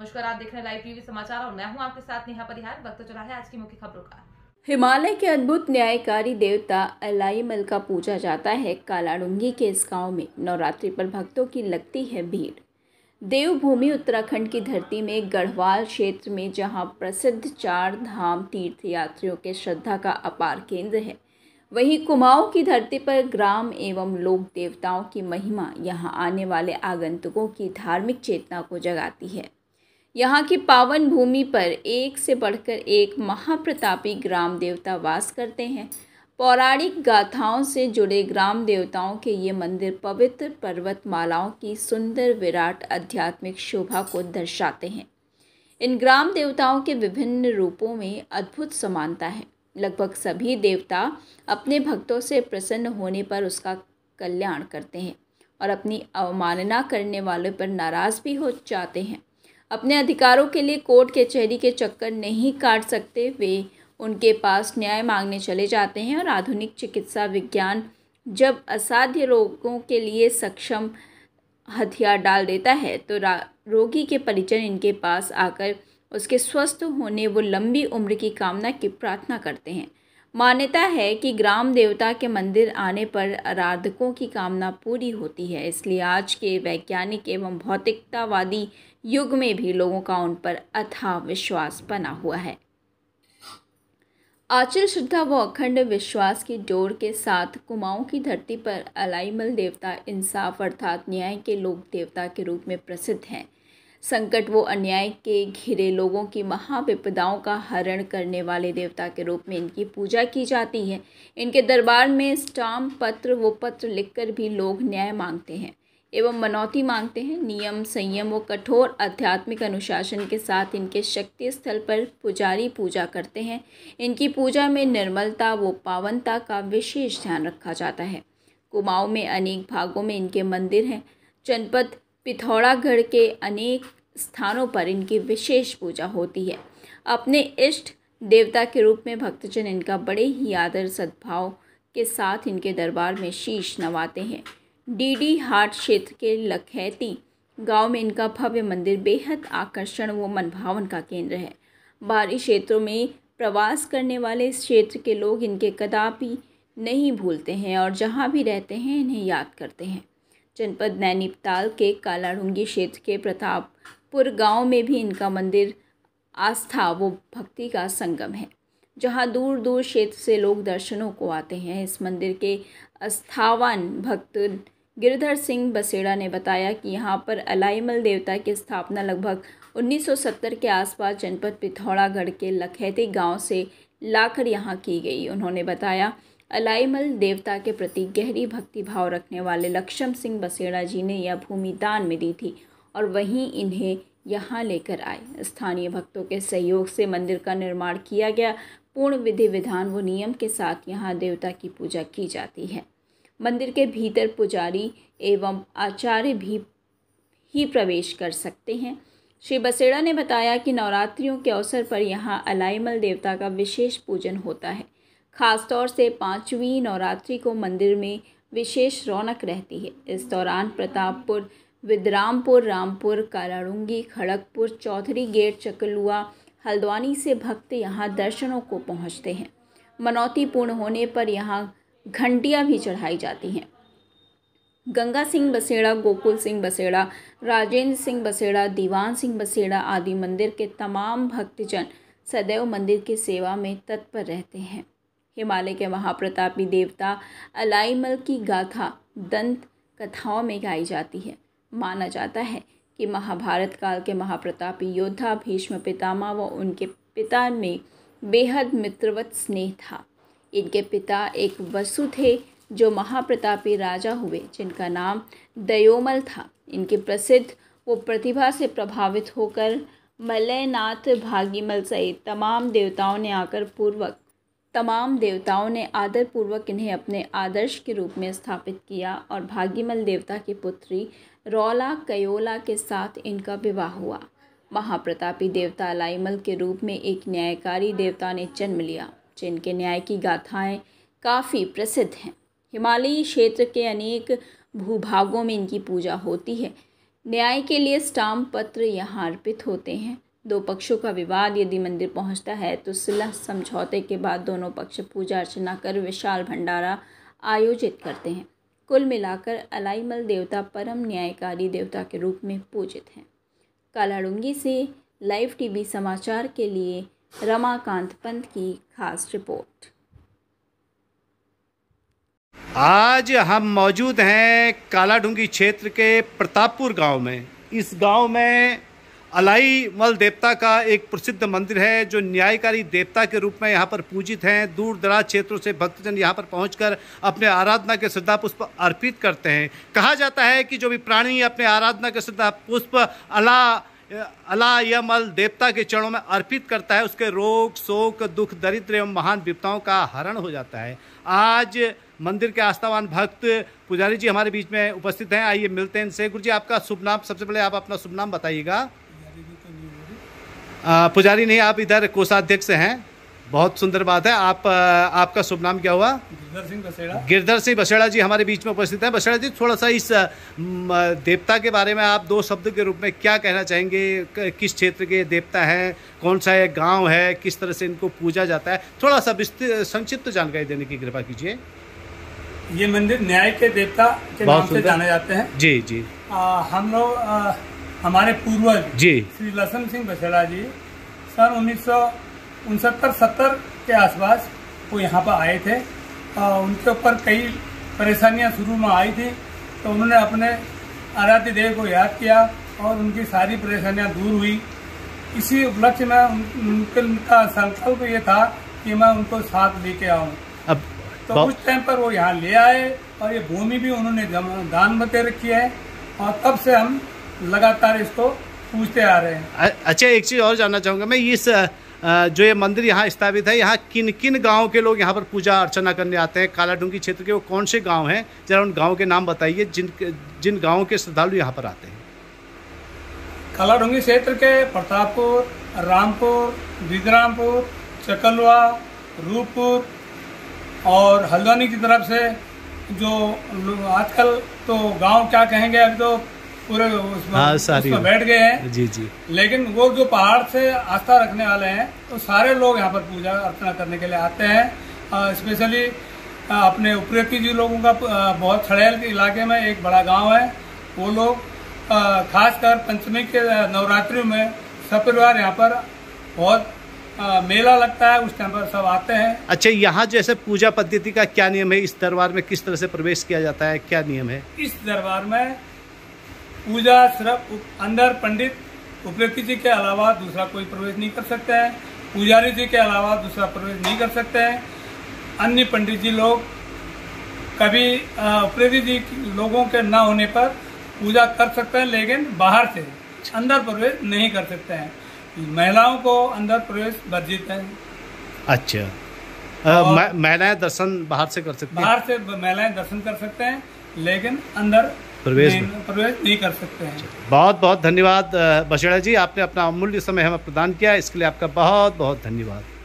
नमस्कार आप देख रहे हैं लाइव टीवी समाचार और मैं हूं आपके साथ नेहा परिहार वक्त तो चला है आज की मुख्य खबरों का हिमालय के अद्भुत न्यायकारी देवता अलाईमल का पूजा जाता है कालाडुंगी के इस गांव में नवरात्रि पर भक्तों की लगती है भीड़ देवभूमि उत्तराखंड की धरती में गढ़वाल क्षेत्र में जहां प्रसिद्ध चार धाम तीर्थयात्रियों के श्रद्धा का अपार केंद्र है वहीं कुमाऊं की धरती पर ग्राम एवं लोक देवताओं की महिमा यहां आने वाले आगंतुकों की धार्मिक चेतना को जगाती है यहाँ की पावन भूमि पर एक से बढ़कर एक महाप्रतापी ग्राम देवता वास करते हैं पौराणिक गाथाओं से जुड़े ग्राम देवताओं के ये मंदिर पवित्र पर्वतमालाओं की सुंदर विराट आध्यात्मिक शोभा को दर्शाते हैं इन ग्राम देवताओं के विभिन्न रूपों में अद्भुत समानता है लगभग सभी देवता अपने भक्तों से प्रसन्न होने पर उसका कल्याण करते हैं और अपनी अवमानना करने वालों पर नाराज़ भी हो जाते हैं अपने अधिकारों के लिए कोर्ट कचहरी के, के चक्कर नहीं काट सकते वे उनके पास न्याय मांगने चले जाते हैं और आधुनिक चिकित्सा विज्ञान जब असाध्य रोगों के लिए सक्षम हथियार डाल देता है तो रोगी के परिजन इनके पास आकर उसके स्वस्थ होने व लंबी उम्र की कामना की प्रार्थना करते हैं मान्यता है कि ग्राम देवता के मंदिर आने पर आराधकों की कामना पूरी होती है इसलिए आज के वैज्ञानिक एवं भौतिकतावादी युग में भी लोगों का उन पर अथा विश्वास बना हुआ है आचर श्रद्धा व अखंड विश्वास की डोर के साथ कुमाऊं की धरती पर अलाईमल देवता इंसाफ अर्थात न्याय के लोक देवता के रूप में प्रसिद्ध हैं संकट वो अन्याय के घिरे लोगों की महाविपदाओं का हरण करने वाले देवता के रूप में इनकी पूजा की जाती है इनके दरबार में स्टाम पत्र वो पत्र लिखकर भी लोग न्याय मांगते हैं एवं मनौती मांगते हैं नियम संयम व कठोर आध्यात्मिक अनुशासन के साथ इनके शक्ति स्थल पर पुजारी पूजा करते हैं इनकी पूजा में निर्मलता व पावनता का विशेष ध्यान रखा जाता है कुमाऊँ में अनेक भागों में इनके मंदिर हैं जनपद पिथौरागढ़ के अनेक स्थानों पर इनकी विशेष पूजा होती है अपने इष्ट देवता के रूप में भक्तजन इनका बड़े ही आदर सद्भाव के साथ इनके दरबार में शीश नवाते हैं डीडी हाट क्षेत्र के लखैती गांव में इनका भव्य मंदिर बेहद आकर्षण व मनभावन का केंद्र है बाहरी क्षेत्रों में प्रवास करने वाले इस क्षेत्र के लोग इनके कदापि नहीं भूलते हैं और जहाँ भी रहते हैं इन्हें याद करते हैं जनपद नैनीताल के कालाडूंगी क्षेत्र के प्रताप पुर गांव में भी इनका मंदिर आस्था वो भक्ति का संगम है जहाँ दूर दूर क्षेत्र से लोग दर्शनों को आते हैं इस मंदिर के अस्थावान भक्त गिरधर सिंह बसेड़ा ने बताया कि यहाँ पर अलाईमल देवता की स्थापना लगभग 1970 के आसपास जनपद पिथौरागढ़ के लखैती गांव से लाकर यहाँ की गई उन्होंने बताया अलाईमल देवता के प्रति गहरी भक्ति भाव रखने वाले लक्ष्म सिंह बसेड़ा जी ने यह भूमि दान में दी थी और वहीं इन्हें यहाँ लेकर आए स्थानीय भक्तों के सहयोग से मंदिर का निर्माण किया गया पूर्ण विधि विधान व नियम के साथ यहाँ देवता की पूजा की जाती है मंदिर के भीतर पुजारी एवं आचार्य भी ही प्रवेश कर सकते हैं श्री बसेड़ा ने बताया कि नवरात्रियों के अवसर पर यहाँ अलाईमल देवता का विशेष पूजन होता है खासतौर से पाँचवीं नवरात्रि को मंदिर में विशेष रौनक रहती है इस दौरान प्रतापपुर विद्रामपुर रामपुर कालाडूंगी खड़गपुर चौधरी गेट चकलुआ हल्द्वानी से भक्त यहाँ दर्शनों को पहुँचते हैं मनौती पूर्ण होने पर यहाँ घंटियाँ भी चढ़ाई जाती हैं गंगा सिंह बसेड़ा गोकुल सिंह बसेड़ा राजेंद्र सिंह बसेड़ा दीवान सिंह बसेड़ा आदि मंदिर के तमाम भक्तजन सदैव मंदिर की सेवा में तत्पर रहते हैं हिमालय के महाप्रतापी देवता अलाईमल की गाथा दंत कथाओं में गाई जाती है माना जाता है कि महाभारत काल के महाप्रतापी योद्धा भीष्म पितामह व उनके पिता में बेहद मित्रवत स्नेह था इनके पिता एक वसु थे जो महाप्रतापी राजा हुए जिनका नाम दयोमल था इनके प्रसिद्ध वो प्रतिभा से प्रभावित होकर मलयनाथ भागीमल सहित तमाम देवताओं ने आकर पूर्वक तमाम देवताओं ने आदरपूर्वक इन्हें अपने आदर्श के रूप में स्थापित किया और भागीमल देवता की पुत्री रौला कयोला के साथ इनका विवाह हुआ महाप्रतापी देवता लाइमल के रूप में एक न्यायकारी देवता ने जन्म लिया जिनके न्याय की गाथाएँ काफ़ी प्रसिद्ध हैं हिमालयी क्षेत्र के अनेक भूभागों में इनकी पूजा होती है न्याय के लिए स्टाम्प पत्र यहाँ अर्पित होते हैं दो पक्षों का विवाद यदि मंदिर पहुँचता है तो सुलह समझौते के बाद दोनों पक्ष पूजा अर्चना कर विशाल भंडारा आयोजित करते हैं कुल मिलाकर अलाईमल देवता परम न्यायकारी देवता के रूप में पूजित हैं कालाडूंगी से लाइव टीवी समाचार के लिए रमाकांत पंत की खास रिपोर्ट आज हम मौजूद हैं कालाडूंगी क्षेत्र के प्रतापपुर गांव में इस गांव में अलाई मल देवता का एक प्रसिद्ध मंदिर है जो न्यायकारी देवता के रूप में यहाँ पर पूजित हैं दूर दराज क्षेत्रों से भक्तजन यहाँ पर पहुँच अपने आराधना के श्रद्धा पुष्प अर्पित करते हैं कहा जाता है कि जो भी प्राणी अपने आराधना के श्रद्धा पुष्प अला अला या मल देवता के चरणों में अर्पित करता है उसके रोग शोक दुख दरिद्र एवं महान विपताओं का हरण हो जाता है आज मंदिर के आस्थावान भक्त पुजारी जी हमारे बीच में उपस्थित हैं आइए मिलते हैं इनसे गुरु जी आपका शुभ नाम सबसे पहले आप अपना शुभ नाम बताइएगा पुजारी नहीं आप इधर कोषाध्यक्ष हैं बहुत सुंदर बात है आप आपका शुभ नाम क्या हुआ गिरधर सिंह बसेड़ा गिरधर सिंह बसेड़ा जी हमारे बीच में उपस्थित हैं बसेड़ा जी थोड़ा सा इस देवता के बारे में आप दो शब्द के रूप में क्या कहना चाहेंगे किस क्षेत्र के देवता हैं कौन सा है गांव है किस तरह से इनको पूजा जाता है थोड़ा सा विस्तृत संक्षिप्त जानकारी देने की कृपा कीजिए ये मंदिर न्याय के देवता के नाम से जाने जाते हैं जी जी आ, हम लोग हमारे पूर्वज जी श्री लसन सिंह बछेड़ा जी सन उन्नीस सौ उनसत्तर सत्तर के आसपास वो यहाँ पर आए थे आ, उनके ऊपर कई परेशानियाँ शुरू में आई थी तो उन्होंने अपने आराध्य देव को याद किया और उनकी सारी परेशानियाँ दूर हुई इसी उपलक्ष्य में उनके उनका संकल्प ये था कि मैं उनको साथ लेके आऊँ तो उस टाइम पर वो यहाँ ले आए और ये भूमि भी उन्होंने दान बते रखी है और तब से हम लगातार इसको पूछते आ रहे हैं अच्छा एक चीज़ और जानना चाहूंगा मैं इस जो ये मंदिर यहाँ स्थापित है यहाँ किन किन गाँव के लोग यहाँ पर पूजा अर्चना करने आते हैं कालाडूंगी क्षेत्र के वो कौन से गाँव हैं जरा उन गाँव के नाम बताइए जिन जिन गाँव के श्रद्धालु यहाँ पर आते हैं कालाडूंगी क्षेत्र के प्रतापपुर रामपुर विग्रामपुर चकलवा रूपपुर और हल्द्वानी की तरफ से जो आजकल तो गाँव क्या कहेंगे अभी तो पूरे हाँ सारी बैठ गए हैं जी जी लेकिन वो जो पहाड़ से आस्था रखने वाले हैं तो सारे लोग यहाँ पर पूजा अर्चना करने के लिए आते हैं स्पेशली अपने उपरेती जी लोगों का बहुत छड़ैल के इलाके में एक बड़ा गांव है वो लोग खासकर पंचमी के नवरात्रि में सपरिवार यहाँ पर बहुत मेला लगता है उस टाइम पर सब आते हैं अच्छा यहाँ जैसे पूजा पद्धति का क्या नियम है इस दरबार में किस तरह से प्रवेश किया जाता है क्या नियम है इस दरबार में पूजा सिर्फ अंदर पंडित उपलब्धि जी के अलावा दूसरा कोई प्रवेश नहीं कर सकता है पुजारी जी के अलावा दूसरा प्रवेश नहीं कर सकते है अन्य पंडित जी लोग कभी उपलब्धि जी लोगों के ना होने पर पूजा कर सकते हैं लेकिन बाहर से अंदर प्रवेश नहीं कर सकते हैं महिलाओं को अंदर प्रवेश वर्जित है अच्छा महिलाएं दर्शन बाहर से कर सकते हैं बाहर से महिलाएं दर्शन कर सकते हैं लेकिन अंदर प्रवेश नहीं, नहीं कर सकते हैं बहुत बहुत धन्यवाद बछेड़ा जी आपने अपना अमूल्य समय हमें प्रदान किया इसके लिए आपका बहुत बहुत धन्यवाद